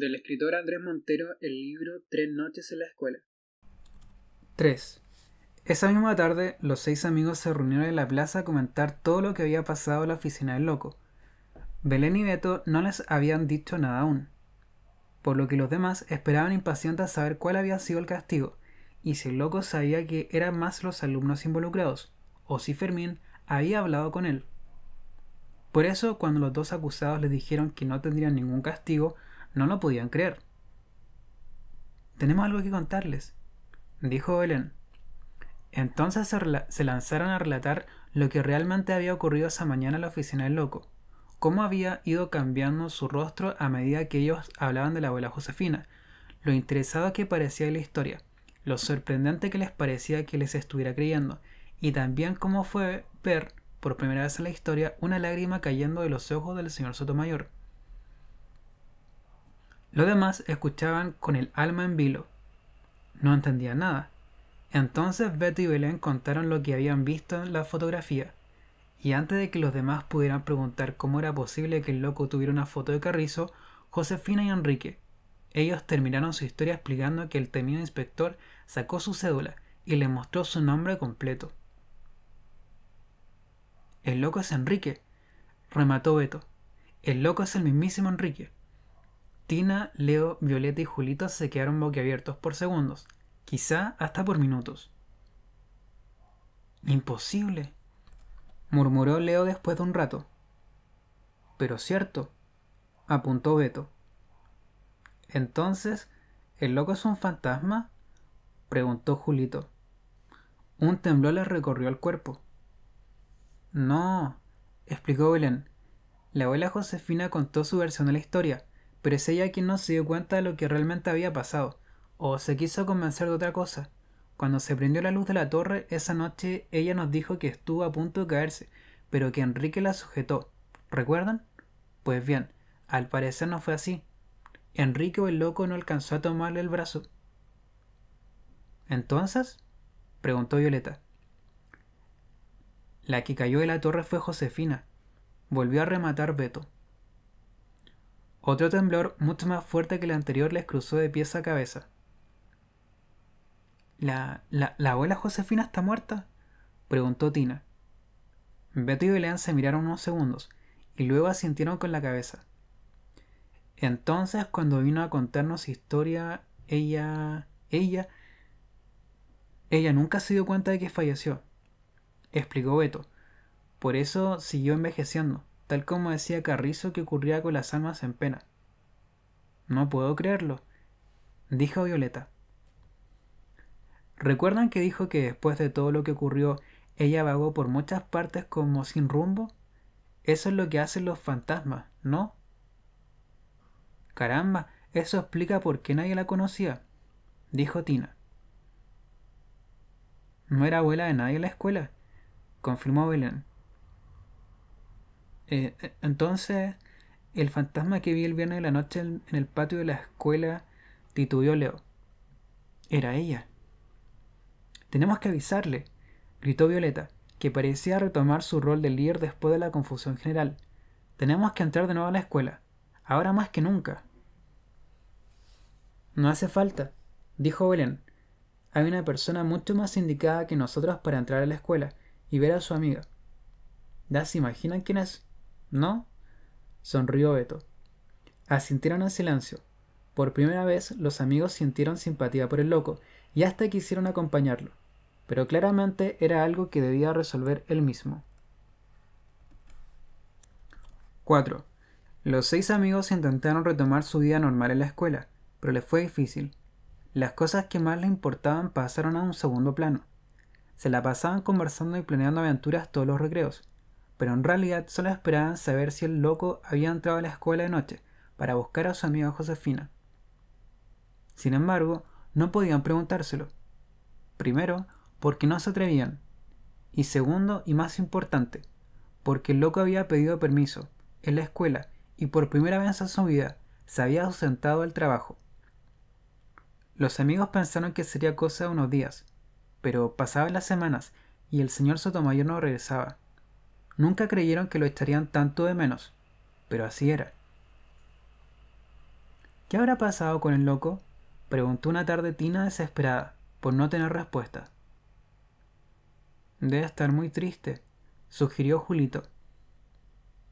del escritor Andrés Montero el libro Tres noches en la escuela. 3. Esa misma tarde, los seis amigos se reunieron en la plaza a comentar todo lo que había pasado en la oficina del loco. Belén y Beto no les habían dicho nada aún, por lo que los demás esperaban impacientes a saber cuál había sido el castigo, y si el loco sabía que eran más los alumnos involucrados, o si Fermín había hablado con él. Por eso, cuando los dos acusados les dijeron que no tendrían ningún castigo, no lo podían creer. Tenemos algo que contarles, dijo Belén. Entonces se, lanzaron a relatar lo que realmente había ocurrido esa mañana en la oficina del loco, cómo había ido cambiando su rostro a medida que ellos hablaban de la abuela Josefina, lo interesado que parecía la historia, lo sorprendente que les parecía que les estuviera creyendo, y también cómo fue ver, por primera vez en la historia, una lágrima cayendo de los ojos del señor Sotomayor. Los demás escuchaban con el alma en vilo. No entendían nada. Entonces Beto y Belén contaron lo que habían visto en la fotografía. Y antes de que los demás pudieran preguntar cómo era posible que el loco tuviera una foto de Carrizo, Josefina y Enrique. Ellos terminaron su historia explicando que el temido inspector sacó su cédula y le mostró su nombre completo. El loco es Enrique, remató Beto. El loco es el mismísimo Enrique. Tina, Leo, Violeta y Julito se quedaron boquiabiertos por segundos, quizá hasta por minutos. Imposible, murmuró Leo después de un rato. Pero cierto, apuntó Beto. Entonces, ¿el loco es un fantasma? preguntó Julito. Un temblor le recorrió el cuerpo. No, explicó Belén. La abuela Josefina contó su versión de la historia, pero es ella quien no se dio cuenta de lo que realmente había pasado, o se quiso convencer de otra cosa. Cuando se prendió la luz de la torre esa noche, ella nos dijo que estuvo a punto de caerse, pero que Enrique la sujetó. ¿Recuerdan? Pues bien, al parecer no fue así. Enrique o el loco no alcanzó a tomarle el brazo. ¿Entonces? preguntó Violeta. La que cayó de la torre fue Josefina. Volvió a rematar Beto. Otro temblor mucho más fuerte que el anterior les cruzó de pies a cabeza. ¿La, la, abuela Josefina está muerta? preguntó Tina. Beto y Belén se miraron unos segundos y luego asintieron con la cabeza. Entonces, cuando vino a contarnos su historia, ella. ella. ella nunca se dio cuenta de que falleció, explicó Beto. Por eso siguió envejeciendo tal como decía Carrizo que ocurría con las almas en pena. No puedo creerlo, dijo Violeta. ¿Recuerdan que dijo que después de todo lo que ocurrió, ella vagó por muchas partes como sin rumbo? Eso es lo que hacen los fantasmas, ¿no? Caramba, eso explica por qué nadie la conocía, dijo Tina. No era abuela de nadie en la escuela, confirmó Belén. Eh, eh, entonces, el fantasma que vi el viernes de la noche en, el patio de la escuela titubeó Leo. Era ella. Tenemos que avisarle, gritó Violeta, que parecía retomar su rol de líder después de la confusión general. Tenemos que entrar de nuevo a la escuela, ahora más que nunca. No hace falta, dijo Belén. Hay una persona mucho más indicada que nosotros para entrar a la escuela y ver a su amiga. ¿Ya se imaginan quién es? ¿No? Sonrió Beto. Asintieron en silencio. Por primera vez los amigos sintieron simpatía por el loco y hasta quisieron acompañarlo, pero claramente era algo que debía resolver él mismo. 4. Los seis amigos intentaron retomar su vida normal en la escuela, pero les fue difícil. Las cosas que más les importaban pasaron a un segundo plano. Se la pasaban conversando y planeando aventuras todos los recreos, pero en realidad solo esperaban saber si el loco había entrado a la escuela de noche para buscar a su amiga Josefina. Sin embargo, no podían preguntárselo. Primero, porque no se atrevían. Y segundo, y más importante, porque el loco había pedido permiso en la escuela y por primera vez en su vida se había ausentado del trabajo. Los amigos pensaron que sería cosa de unos días, pero pasaban las semanas y el señor Sotomayor no regresaba. Nunca creyeron que lo echarían tanto de menos, pero así era. ¿Qué habrá pasado con el loco? preguntó una tarde Tina desesperada por no tener respuesta. Debe estar muy triste, sugirió Julito.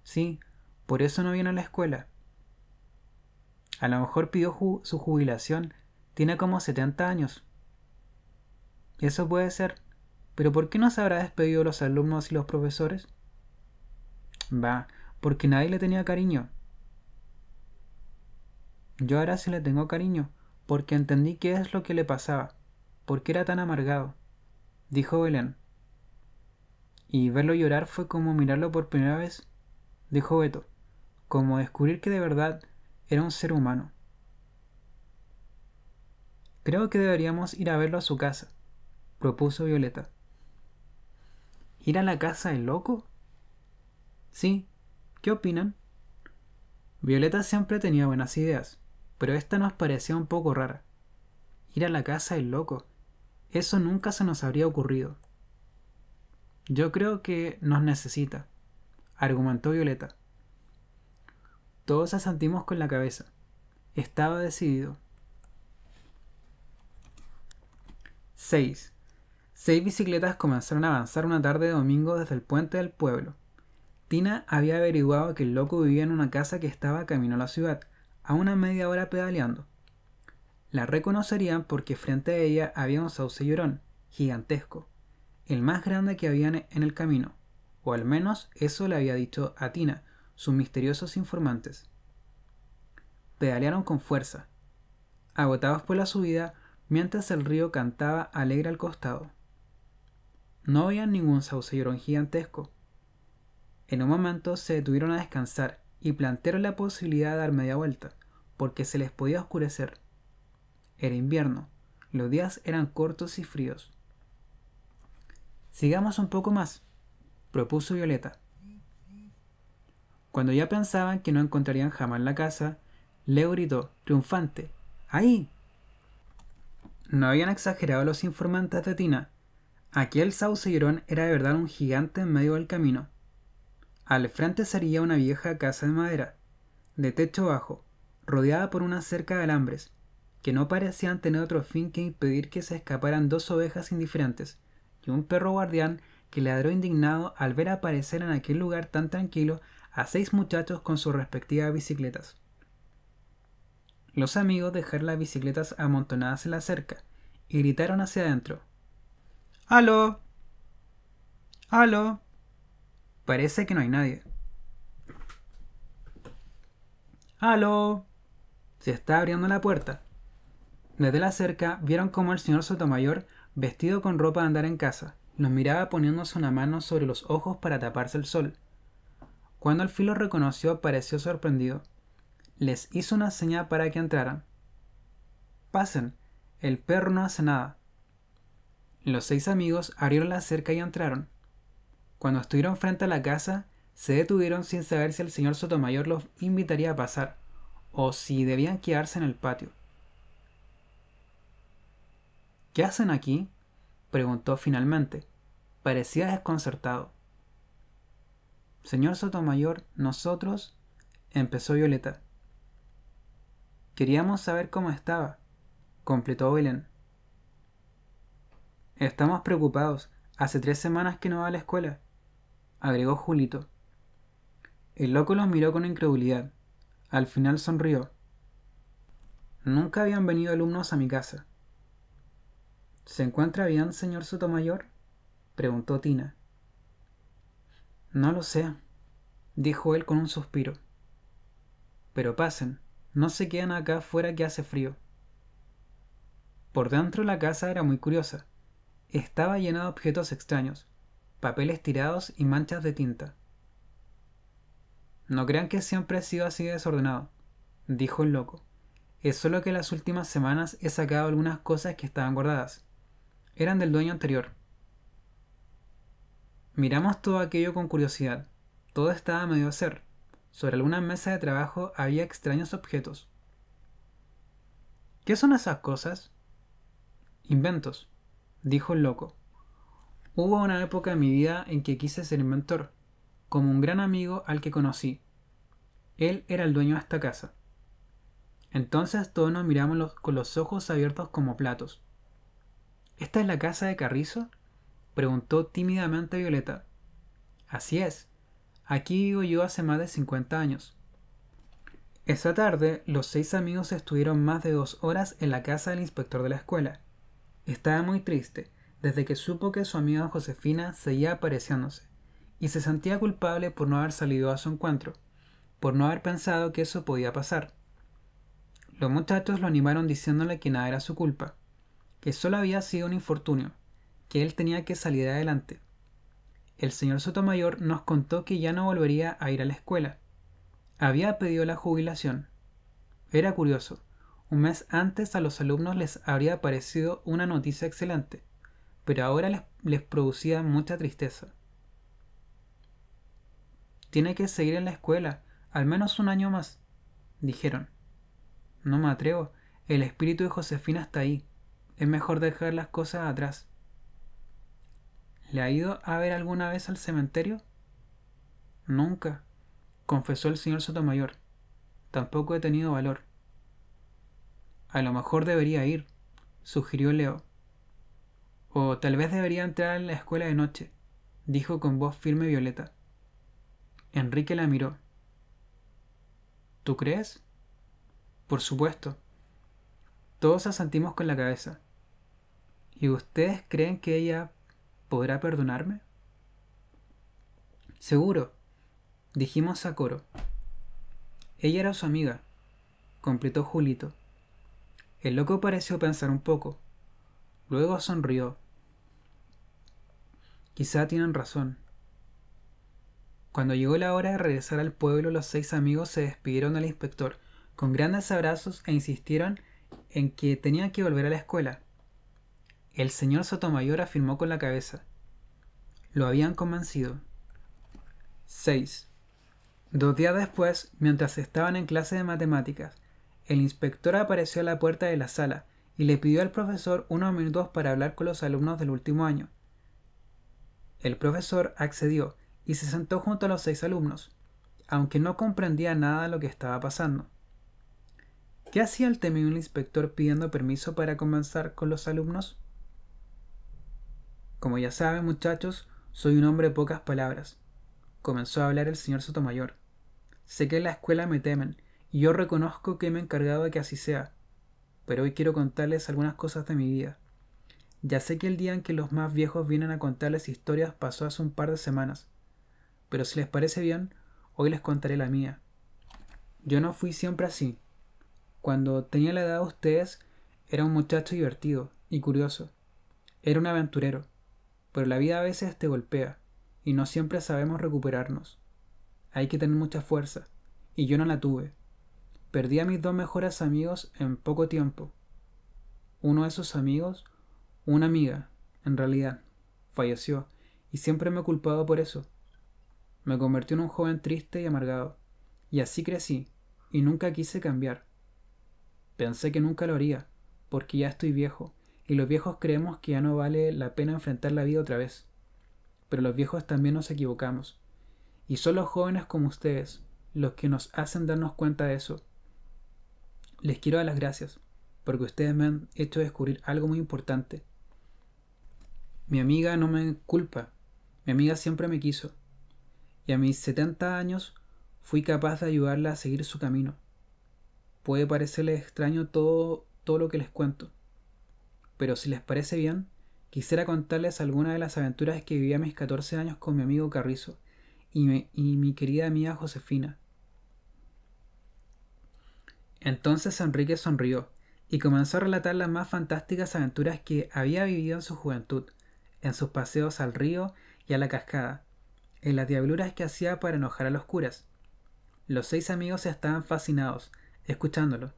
Sí, por eso no viene a la escuela. A lo mejor pidió su jubilación. Tiene como 70 años. Eso puede ser. Pero ¿por qué no se habrá despedido los alumnos y los profesores? Va, porque nadie le tenía cariño. Yo ahora sí le tengo cariño, porque entendí qué es lo que le pasaba, Porque era tan amargado, dijo Belén. Y verlo llorar fue como mirarlo por primera vez, dijo Beto, como descubrir que de verdad era un ser humano. Creo que deberíamos ir a verlo a su casa, propuso Violeta. ¿Ir a la casa del loco? Sí, ¿qué opinan? Violeta siempre tenía buenas ideas, pero esta nos parecía un poco rara. Ir a la casa del loco. Eso nunca se nos habría ocurrido. Yo creo que nos necesita, argumentó Violeta. Todos asentimos con la cabeza. Estaba decidido. 6. Seis bicicletas comenzaron a avanzar una tarde de domingo desde el puente del pueblo, Tina había averiguado que el loco vivía en una casa que estaba camino a la ciudad, a una media hora pedaleando. La reconocerían porque frente a ella había un sauce llorón, gigantesco, el más grande que habían en el camino, o al menos eso le había dicho a Tina, sus misteriosos informantes. Pedalearon con fuerza, agotados por la subida, mientras el río cantaba alegre al costado. No había ningún sauce llorón gigantesco, en un momento se detuvieron a descansar y plantearon la posibilidad de dar media vuelta, porque se les podía oscurecer. Era invierno, los días eran cortos y fríos. Sigamos un poco más, propuso Violeta. Cuando ya pensaban que no encontrarían jamás la casa, Leo gritó, triunfante, ¡Ahí! No habían exagerado los informantes de Tina. Aquel sauce era de verdad un gigante en medio del camino. Al frente sería una vieja casa de madera, de techo bajo, rodeada por una cerca de alambres, que no parecían tener otro fin que impedir que se escaparan dos ovejas indiferentes y un perro guardián que ladró indignado al ver aparecer en aquel lugar tan tranquilo a seis muchachos con sus respectivas bicicletas. Los amigos dejaron las bicicletas amontonadas en la cerca y gritaron hacia adentro. ¡Aló! ¡Aló! Parece que no hay nadie. ¡Aló! Se está abriendo la puerta. Desde la cerca vieron cómo el señor Sotomayor, vestido con ropa de andar en casa, los miraba poniéndose una mano sobre los ojos para taparse el sol. Cuando el filo reconoció, pareció sorprendido. Les hizo una señal para que entraran. Pasen, el perro no hace nada. Los seis amigos abrieron la cerca y entraron. Cuando estuvieron frente a la casa, se detuvieron sin saber si el señor Sotomayor los invitaría a pasar o si debían quedarse en el patio. ¿Qué hacen aquí? preguntó finalmente. Parecía desconcertado. Señor Sotomayor, nosotros... empezó Violeta. Queríamos saber cómo estaba, completó Belén. Estamos preocupados. Hace tres semanas que no va a la escuela agregó Julito. El loco los miró con incredulidad. Al final sonrió. Nunca habían venido alumnos a mi casa. ¿Se encuentra bien, señor Sotomayor? preguntó Tina. No lo sé, dijo él con un suspiro. Pero pasen, no se quedan acá fuera que hace frío. Por dentro la casa era muy curiosa. Estaba llena de objetos extraños, papeles tirados y manchas de tinta. No crean que siempre he sido así desordenado, dijo el loco. Es solo que las últimas semanas he sacado algunas cosas que estaban guardadas. Eran del dueño anterior. Miramos todo aquello con curiosidad. Todo estaba a medio hacer. Sobre alguna mesa de trabajo había extraños objetos. ¿Qué son esas cosas? Inventos, dijo el loco. Hubo una época en mi vida en que quise ser inventor, como un gran amigo al que conocí. Él era el dueño de esta casa. Entonces todos nos miramos con los ojos abiertos como platos. ¿Esta es la casa de Carrizo? preguntó tímidamente Violeta. Así es. Aquí vivo yo hace más de 50 años. Esa tarde, los seis amigos estuvieron más de dos horas en la casa del inspector de la escuela. Estaba muy triste, desde que supo que su amiga Josefina seguía apareciéndose, y se sentía culpable por no haber salido a su encuentro, por no haber pensado que eso podía pasar. Los muchachos lo animaron diciéndole que nada era su culpa, que solo había sido un infortunio, que él tenía que salir adelante. El señor Sotomayor nos contó que ya no volvería a ir a la escuela. Había pedido la jubilación. Era curioso. Un mes antes a los alumnos les habría parecido una noticia excelente pero ahora les, les producía mucha tristeza. Tiene que seguir en la escuela, al menos un año más, dijeron. No me atrevo, el espíritu de Josefina está ahí. Es mejor dejar las cosas atrás. ¿Le ha ido a ver alguna vez al cementerio? Nunca, confesó el señor Sotomayor. Tampoco he tenido valor. A lo mejor debería ir, sugirió Leo. O tal vez debería entrar en la escuela de noche, dijo con voz firme Violeta. Enrique la miró. ¿Tú crees? Por supuesto. Todos asentimos con la cabeza. ¿Y ustedes creen que ella podrá perdonarme? Seguro, dijimos a coro. Ella era su amiga, completó Julito. El loco pareció pensar un poco. Luego sonrió Quizá tienen razón. Cuando llegó la hora de regresar al pueblo, los seis amigos se despidieron del inspector con grandes abrazos e insistieron en que tenían que volver a la escuela. El señor Sotomayor afirmó con la cabeza. Lo habían convencido. 6. Dos días después, mientras estaban en clase de matemáticas, el inspector apareció a la puerta de la sala y le pidió al profesor unos minutos para hablar con los alumnos del último año. El profesor accedió y se sentó junto a los seis alumnos, aunque no comprendía nada de lo que estaba pasando. ¿Qué hacía el temible inspector pidiendo permiso para comenzar con los alumnos? Como ya saben, muchachos, soy un hombre de pocas palabras, comenzó a hablar el señor Sotomayor. Sé que en la escuela me temen, y yo reconozco que me he encargado de que así sea, pero hoy quiero contarles algunas cosas de mi vida. Ya sé que el día en que los más viejos vienen a contarles historias pasó hace un par de semanas, pero si les parece bien, hoy les contaré la mía. Yo no fui siempre así. Cuando tenía la edad de ustedes, era un muchacho divertido y curioso. Era un aventurero, pero la vida a veces te golpea y no siempre sabemos recuperarnos. Hay que tener mucha fuerza, y yo no la tuve. Perdí a mis dos mejores amigos en poco tiempo. Uno de esos amigos una amiga, en realidad, falleció y siempre me he culpado por eso. Me convirtió en un joven triste y amargado, y así crecí, y nunca quise cambiar. Pensé que nunca lo haría, porque ya estoy viejo, y los viejos creemos que ya no vale la pena enfrentar la vida otra vez. Pero los viejos también nos equivocamos, y son los jóvenes como ustedes los que nos hacen darnos cuenta de eso. Les quiero dar las gracias, porque ustedes me han hecho descubrir algo muy importante, mi amiga no me culpa. Mi amiga siempre me quiso. Y a mis 70 años fui capaz de ayudarla a seguir su camino. Puede parecerle extraño todo, todo lo que les cuento. Pero si les parece bien, quisiera contarles algunas de las aventuras que viví a mis 14 años con mi amigo Carrizo y, y mi querida amiga Josefina. Entonces Enrique sonrió y comenzó a relatar las más fantásticas aventuras que había vivido en su juventud en sus paseos al río y a la cascada, en las diabluras que hacía para enojar a los curas. Los seis amigos estaban fascinados, escuchándolo,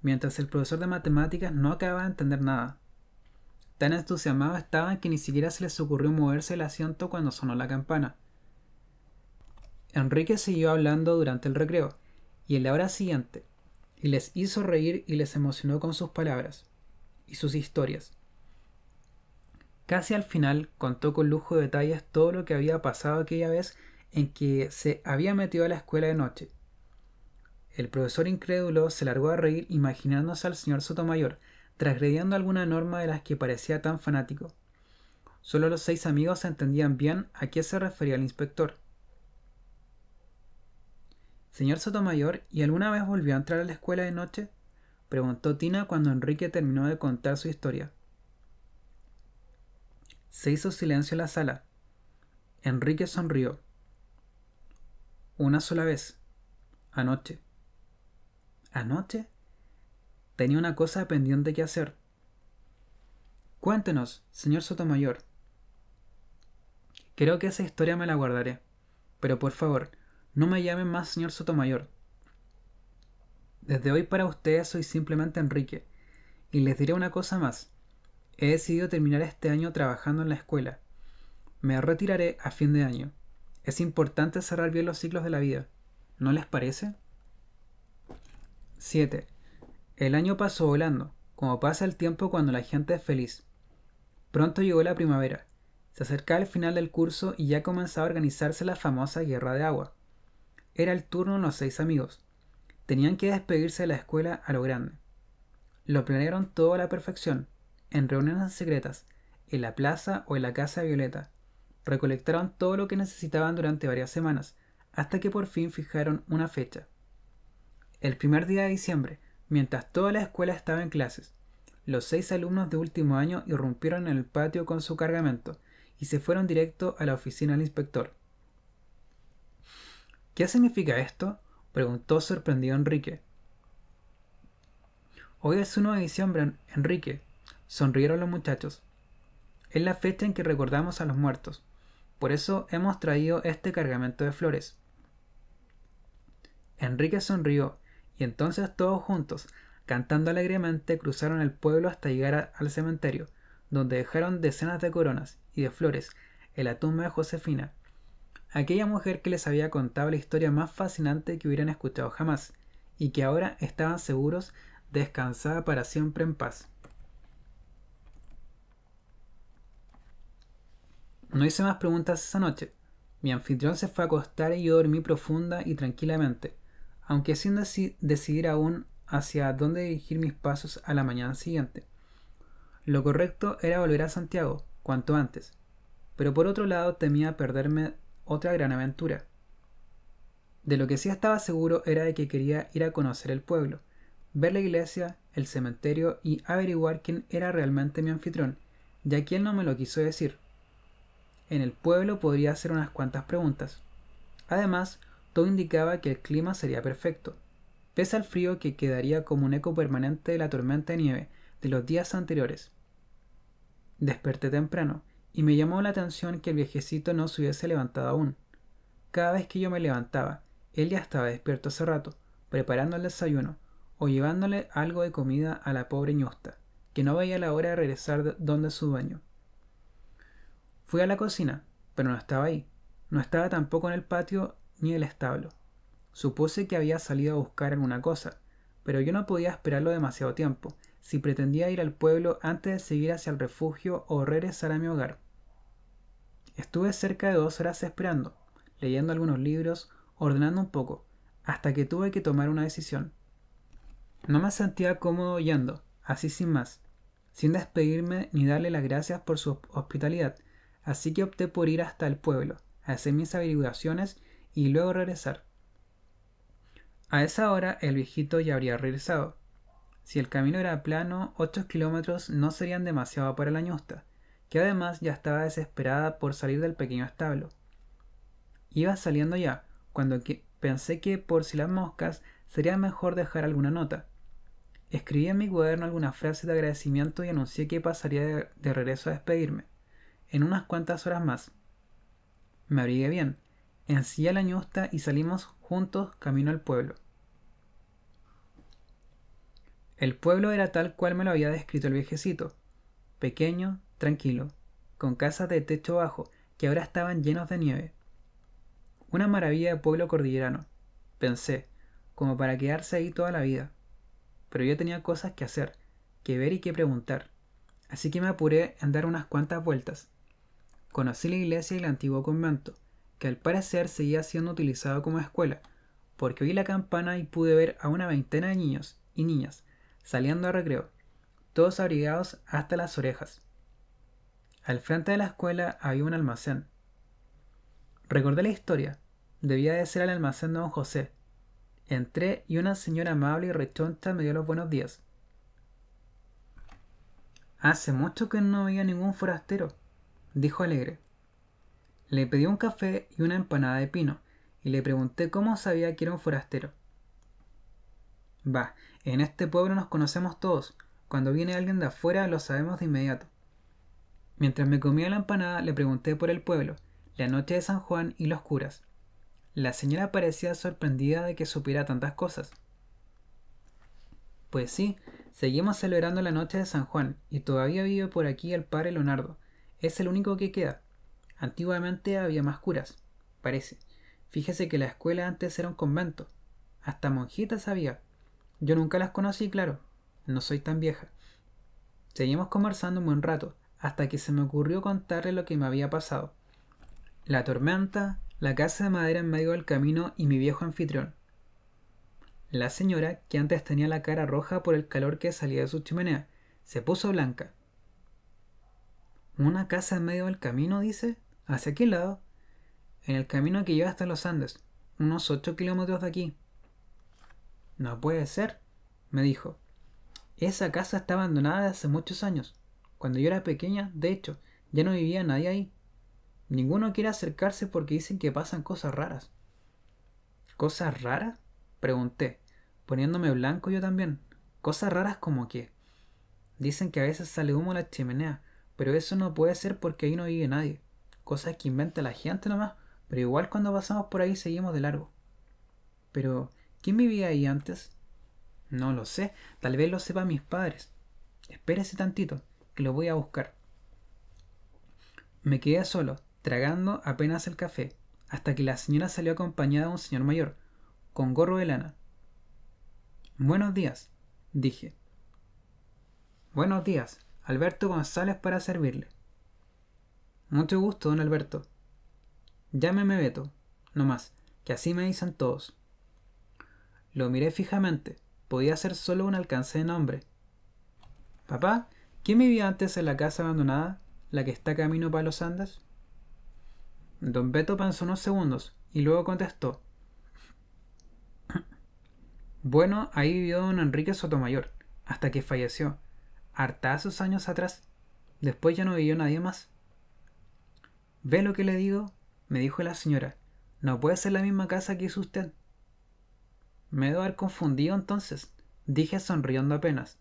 mientras el profesor de matemáticas no acababa de entender nada. Tan entusiasmados estaban que ni siquiera se les ocurrió moverse el asiento cuando sonó la campana. Enrique siguió hablando durante el recreo y en la hora siguiente, y les hizo reír y les emocionó con sus palabras y sus historias. Casi al final contó con lujo de detalles todo lo que había pasado aquella vez en que se había metido a la escuela de noche. El profesor incrédulo se largó a reír imaginándose al señor Sotomayor, transgrediendo alguna norma de las que parecía tan fanático. Solo los seis amigos entendían bien a qué se refería el inspector. Señor Sotomayor, ¿y alguna vez volvió a entrar a la escuela de noche? preguntó Tina cuando Enrique terminó de contar su historia. Se hizo silencio en la sala. Enrique sonrió. Una sola vez. Anoche. ¿Anoche? Tenía una cosa pendiente que hacer. Cuéntenos, señor Sotomayor. Creo que esa historia me la guardaré. Pero por favor, no me llamen más señor Sotomayor. Desde hoy para ustedes soy simplemente Enrique. Y les diré una cosa más. He decidido terminar este año trabajando en la escuela. Me retiraré a fin de año. Es importante cerrar bien los ciclos de la vida. ¿No les parece? 7. El año pasó volando, como pasa el tiempo cuando la gente es feliz. Pronto llegó la primavera. Se acercaba el final del curso y ya comenzaba a organizarse la famosa guerra de agua. Era el turno de los seis amigos. Tenían que despedirse de la escuela a lo grande. Lo planearon todo a la perfección en reuniones secretas, en la plaza o en la casa Violeta. Recolectaron todo lo que necesitaban durante varias semanas, hasta que por fin fijaron una fecha. El primer día de diciembre, mientras toda la escuela estaba en clases, los seis alumnos de último año irrumpieron en el patio con su cargamento y se fueron directo a la oficina del inspector. ¿Qué significa esto? preguntó sorprendido Enrique. Hoy es 1 de diciembre, Enrique, Sonrieron los muchachos. Es la fecha en que recordamos a los muertos. Por eso hemos traído este cargamento de flores. Enrique sonrió, y entonces todos juntos, cantando alegremente, cruzaron el pueblo hasta llegar al cementerio, donde dejaron decenas de coronas y de flores en la tumba de Josefina, aquella mujer que les había contado la historia más fascinante que hubieran escuchado jamás, y que ahora estaban seguros descansaba para siempre en paz. No hice más preguntas esa noche. Mi anfitrión se fue a acostar y yo dormí profunda y tranquilamente, aunque sin decidir aún hacia dónde dirigir mis pasos a la mañana siguiente. Lo correcto era volver a Santiago, cuanto antes, pero por otro lado temía perderme otra gran aventura. De lo que sí estaba seguro era de que quería ir a conocer el pueblo, ver la iglesia, el cementerio y averiguar quién era realmente mi anfitrión, ya que él no me lo quiso decir en el pueblo podría hacer unas cuantas preguntas. Además, todo indicaba que el clima sería perfecto, pese al frío que quedaría como un eco permanente de la tormenta de nieve de los días anteriores. Desperté temprano y me llamó la atención que el viejecito no se hubiese levantado aún. Cada vez que yo me levantaba, él ya estaba despierto hace rato, preparando el desayuno o llevándole algo de comida a la pobre ñosta, que no veía la hora de regresar donde su dueño. Fui a la cocina, pero no estaba ahí. No estaba tampoco en el patio ni el establo. Supuse que había salido a buscar alguna cosa, pero yo no podía esperarlo demasiado tiempo, si pretendía ir al pueblo antes de seguir hacia el refugio o regresar a mi hogar. Estuve cerca de dos horas esperando, leyendo algunos libros, ordenando un poco, hasta que tuve que tomar una decisión. No me sentía cómodo yendo, así sin más, sin despedirme ni darle las gracias por su hospitalidad, así que opté por ir hasta el pueblo, hacer mis averiguaciones y luego regresar. A esa hora el viejito ya habría regresado. Si el camino era plano, 8 kilómetros no serían demasiado para la ñosta, que además ya estaba desesperada por salir del pequeño establo. Iba saliendo ya, cuando pensé que por si las moscas sería mejor dejar alguna nota. Escribí en mi cuaderno alguna frase de agradecimiento y anuncié que pasaría de regreso a despedirme. En unas cuantas horas más. Me abrigué bien, encía la ñusta y salimos juntos camino al pueblo. El pueblo era tal cual me lo había descrito el viejecito. Pequeño, tranquilo, con casas de techo bajo que ahora estaban llenos de nieve. Una maravilla de pueblo cordillerano, pensé, como para quedarse ahí toda la vida. Pero yo tenía cosas que hacer, que ver y que preguntar, así que me apuré en dar unas cuantas vueltas. Conocí la iglesia y el antiguo convento, que al parecer seguía siendo utilizado como escuela, porque oí la campana y pude ver a una veintena de niños y niñas saliendo a recreo, todos abrigados hasta las orejas. Al frente de la escuela había un almacén. Recordé la historia. Debía de ser el almacén de don José. Entré y una señora amable y rechoncha me dio los buenos días. Hace mucho que no había ningún forastero dijo alegre. Le pedí un café y una empanada de pino, y le pregunté cómo sabía que era un forastero. Va, en este pueblo nos conocemos todos. Cuando viene alguien de afuera lo sabemos de inmediato. Mientras me comía la empanada le pregunté por el pueblo, la noche de San Juan y los curas. La señora parecía sorprendida de que supiera tantas cosas. Pues sí, seguimos celebrando la noche de San Juan y todavía vive por aquí el padre Leonardo, es el único que queda. Antiguamente había más curas, parece. Fíjese que la escuela antes era un convento. Hasta monjitas había. Yo nunca las conocí, claro. No soy tan vieja. Seguimos conversando un buen rato, hasta que se me ocurrió contarle lo que me había pasado. La tormenta, la casa de madera en medio del camino y mi viejo anfitrión. La señora, que antes tenía la cara roja por el calor que salía de su chimenea, se puso blanca una casa en medio del camino, dice. ¿Hacia qué lado? En el camino que lleva hasta los Andes, unos ocho kilómetros de aquí. No puede ser, me dijo. Esa casa está abandonada desde hace muchos años. Cuando yo era pequeña, de hecho, ya no vivía nadie ahí. Ninguno quiere acercarse porque dicen que pasan cosas raras. ¿Cosas raras? Pregunté, poniéndome blanco yo también. ¿Cosas raras como qué? Dicen que a veces sale humo de la chimenea, pero eso no puede ser porque ahí no vive nadie. Cosas que inventa la gente nomás, pero igual cuando pasamos por ahí seguimos de largo. Pero, ¿quién vivía ahí antes? No lo sé, tal vez lo sepan mis padres. Espérese tantito, que lo voy a buscar. Me quedé solo, tragando apenas el café, hasta que la señora salió acompañada de un señor mayor, con gorro de lana. Buenos días, dije. Buenos días, Alberto González para servirle. Mucho gusto, don Alberto. Llámeme Beto, no más, que así me dicen todos. Lo miré fijamente, podía ser solo un alcance de nombre. Papá, ¿quién vivía antes en la casa abandonada, la que está camino para los Andes? Don Beto pensó unos segundos y luego contestó. Bueno, ahí vivió don Enrique Sotomayor, hasta que falleció, hartazos años atrás. Después ya no vivió nadie más. ¿Ve lo que le digo? me dijo la señora. No puede ser la misma casa que hizo usted. Me debo haber confundido entonces, dije sonriendo apenas.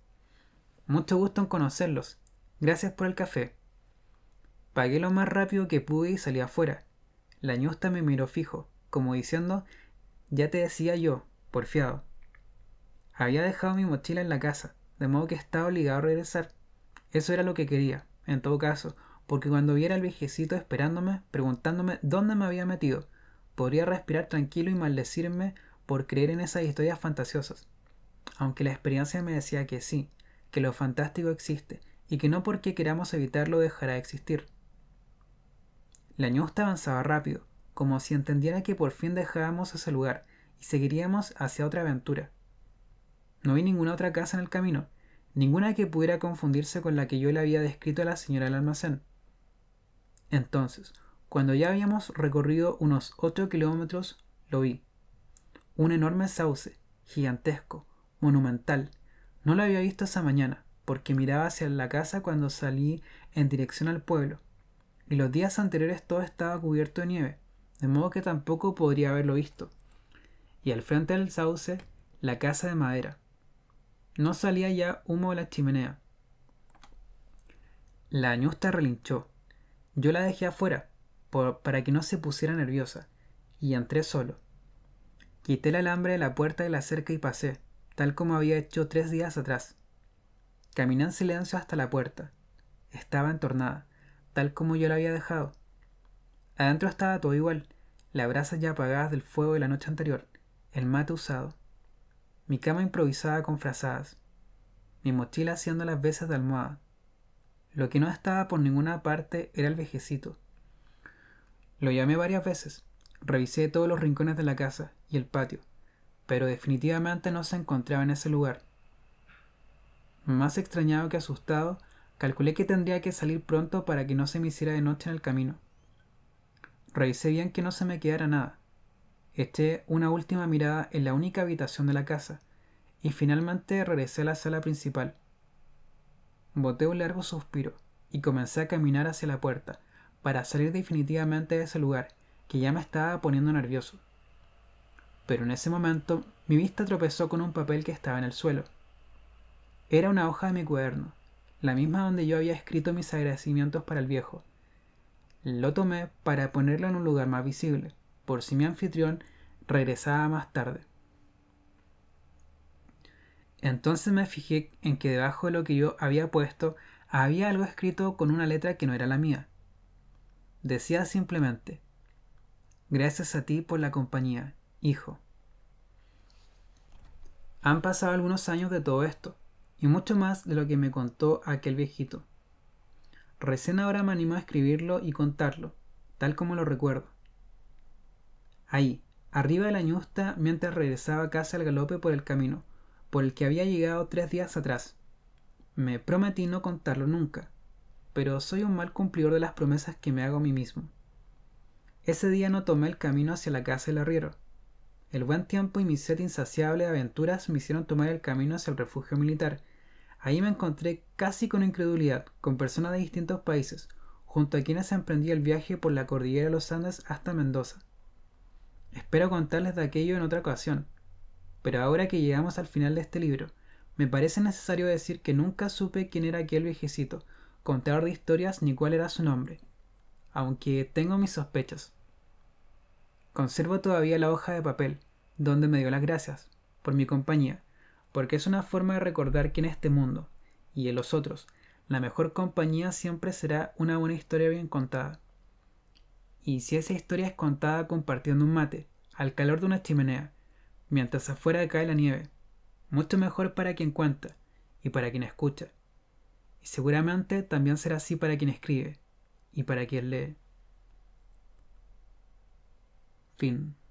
Mucho gusto en conocerlos. Gracias por el café. Pagué lo más rápido que pude y salí afuera. La ñosta me miró fijo, como diciendo, ya te decía yo, porfiado. Había dejado mi mochila en la casa de modo que estaba obligado a regresar. Eso era lo que quería, en todo caso, porque cuando viera al viejecito esperándome, preguntándome dónde me había metido, podría respirar tranquilo y maldecirme por creer en esas historias fantasiosas. Aunque la experiencia me decía que sí, que lo fantástico existe, y que no porque queramos evitarlo dejará de existir. La ñosta avanzaba rápido, como si entendiera que por fin dejábamos ese lugar y seguiríamos hacia otra aventura. No vi ninguna otra casa en el camino, ninguna que pudiera confundirse con la que yo le había descrito a la señora del almacén. Entonces, cuando ya habíamos recorrido unos ocho kilómetros, lo vi. Un enorme sauce, gigantesco, monumental. No lo había visto esa mañana, porque miraba hacia la casa cuando salí en dirección al pueblo. Y los días anteriores todo estaba cubierto de nieve, de modo que tampoco podría haberlo visto. Y al frente del sauce, la casa de madera, no salía ya humo de la chimenea. La añusta relinchó. Yo la dejé afuera, para que no se pusiera nerviosa, y entré solo. Quité el alambre de la puerta de la cerca y pasé, tal como había hecho tres días atrás. Caminé en silencio hasta la puerta. Estaba entornada, tal como yo la había dejado. Adentro estaba todo igual, las brasas ya apagadas del fuego de la noche anterior, el mate usado, mi cama improvisada con frazadas, mi mochila haciendo las veces de almohada. Lo que no estaba por ninguna parte era el vejecito. Lo llamé varias veces, revisé todos los rincones de la casa y el patio, pero definitivamente no se encontraba en ese lugar. Más extrañado que asustado, calculé que tendría que salir pronto para que no se me hiciera de noche en el camino. Revisé bien que no se me quedara nada, Eché una última mirada en la única habitación de la casa y finalmente regresé a la sala principal. Boté un largo suspiro y comencé a caminar hacia la puerta para salir definitivamente de ese lugar que ya me estaba poniendo nervioso. Pero en ese momento mi vista tropezó con un papel que estaba en el suelo. Era una hoja de mi cuaderno, la misma donde yo había escrito mis agradecimientos para el viejo. Lo tomé para ponerlo en un lugar más visible por si mi anfitrión regresaba más tarde. Entonces me fijé en que debajo de lo que yo había puesto había algo escrito con una letra que no era la mía. Decía simplemente, Gracias a ti por la compañía, hijo. Han pasado algunos años de todo esto, y mucho más de lo que me contó aquel viejito. Recién ahora me animo a escribirlo y contarlo, tal como lo recuerdo. Ahí, arriba de la ñusta, mientras regresaba a casa al galope por el camino, por el que había llegado tres días atrás. Me prometí no contarlo nunca, pero soy un mal cumplidor de las promesas que me hago a mí mismo. Ese día no tomé el camino hacia la casa del arriero. El buen tiempo y mi sed insaciable de aventuras me hicieron tomar el camino hacia el refugio militar. Ahí me encontré casi con incredulidad con personas de distintos países, junto a quienes emprendí el viaje por la cordillera de los Andes hasta Mendoza. Espero contarles de aquello en otra ocasión, pero ahora que llegamos al final de este libro, me parece necesario decir que nunca supe quién era aquel viejecito, contador de historias ni cuál era su nombre, aunque tengo mis sospechas. Conservo todavía la hoja de papel, donde me dio las gracias, por mi compañía, porque es una forma de recordar que en este mundo, y en los otros, la mejor compañía siempre será una buena historia bien contada y si esa historia es contada compartiendo un mate, al calor de una chimenea, mientras afuera cae la nieve, mucho mejor para quien cuenta y para quien escucha. Y seguramente también será así para quien escribe y para quien lee. Fin.